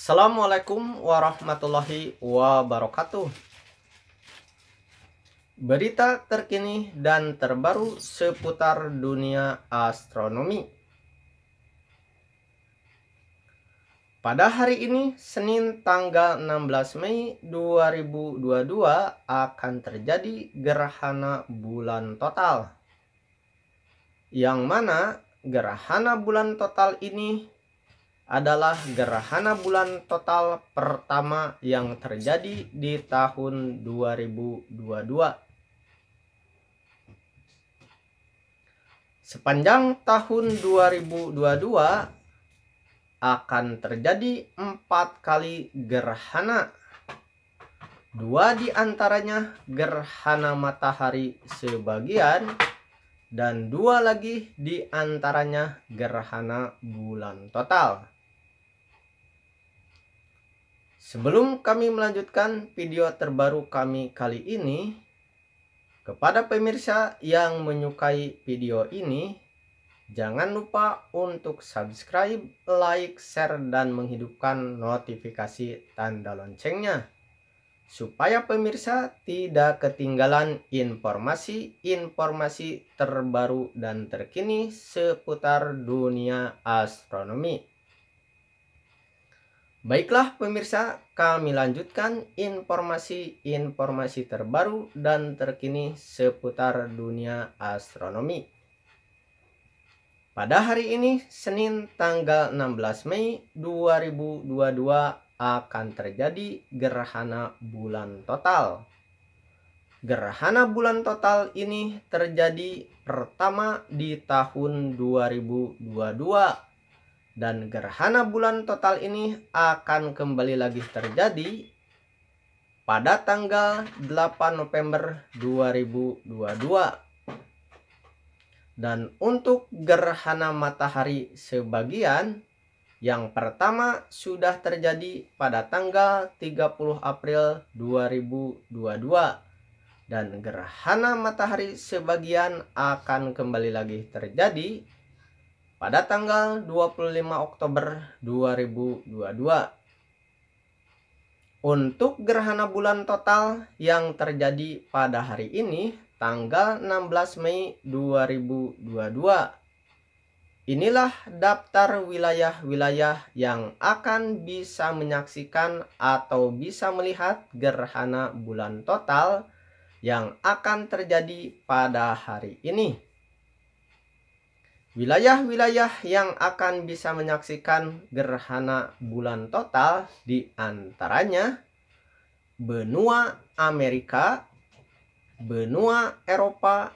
Assalamualaikum warahmatullahi wabarakatuh. Berita terkini dan terbaru seputar dunia astronomi. Pada hari ini, Senin tanggal 16 Mei 2022 akan terjadi gerhana bulan total. Yang mana gerhana bulan total ini adalah gerhana bulan total pertama yang terjadi di tahun 2022. Sepanjang tahun 2022 akan terjadi empat kali gerhana. Dua di antaranya gerhana matahari sebagian dan dua lagi di antaranya gerhana bulan total. Sebelum kami melanjutkan video terbaru kami kali ini, kepada pemirsa yang menyukai video ini, jangan lupa untuk subscribe, like, share, dan menghidupkan notifikasi tanda loncengnya. Supaya pemirsa tidak ketinggalan informasi-informasi terbaru dan terkini seputar dunia astronomi. Baiklah pemirsa, kami lanjutkan informasi-informasi terbaru dan terkini seputar dunia astronomi. Pada hari ini, Senin tanggal 16 Mei 2022 akan terjadi gerhana bulan total. Gerhana bulan total ini terjadi pertama di tahun 2022 dan gerhana bulan total ini akan kembali lagi terjadi pada tanggal 8 November 2022. Dan untuk gerhana matahari sebagian yang pertama sudah terjadi pada tanggal 30 April 2022 dan gerhana matahari sebagian akan kembali lagi terjadi pada tanggal 25 Oktober 2022 untuk gerhana bulan total yang terjadi pada hari ini tanggal 16 Mei 2022. Inilah daftar wilayah-wilayah yang akan bisa menyaksikan atau bisa melihat gerhana bulan total yang akan terjadi pada hari ini. Wilayah-wilayah yang akan bisa menyaksikan gerhana bulan total di antaranya benua Amerika, benua Eropa,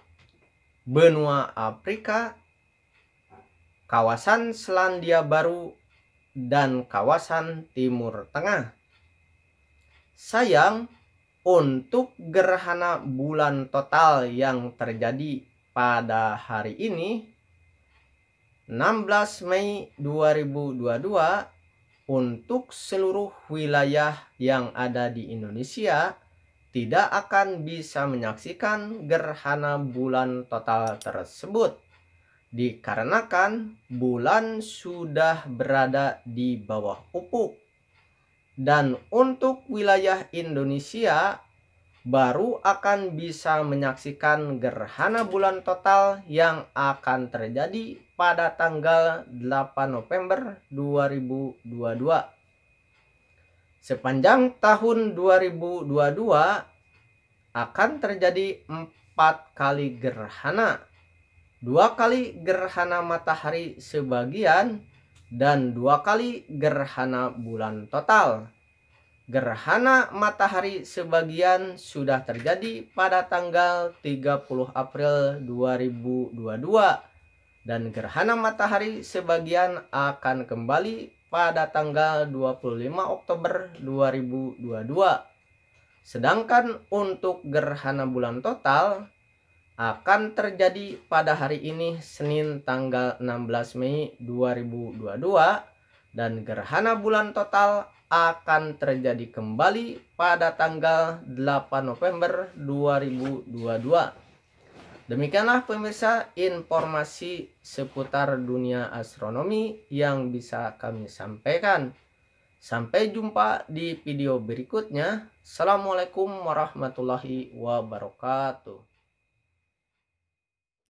benua Afrika, kawasan Selandia Baru, dan kawasan Timur Tengah. Sayang, untuk gerhana bulan total yang terjadi pada hari ini 16 Mei 2022 untuk seluruh wilayah yang ada di Indonesia tidak akan bisa menyaksikan gerhana bulan total tersebut dikarenakan bulan sudah berada di bawah ufuk dan untuk wilayah Indonesia baru akan bisa menyaksikan gerhana bulan total yang akan terjadi pada tanggal 8 November 2022. Sepanjang tahun 2022 akan terjadi 4 kali gerhana. Dua kali gerhana matahari sebagian dan dua kali gerhana bulan total Gerhana matahari sebagian sudah terjadi pada tanggal 30 April 2022 dan gerhana matahari sebagian akan kembali pada tanggal 25 Oktober 2022. Sedangkan untuk gerhana bulan total akan terjadi pada hari ini Senin tanggal 16 Mei 2022 dan gerhana bulan total akan terjadi kembali pada tanggal 8 November 2022. Demikianlah pemirsa informasi seputar dunia astronomi yang bisa kami sampaikan. Sampai jumpa di video berikutnya. Assalamualaikum warahmatullahi wabarakatuh.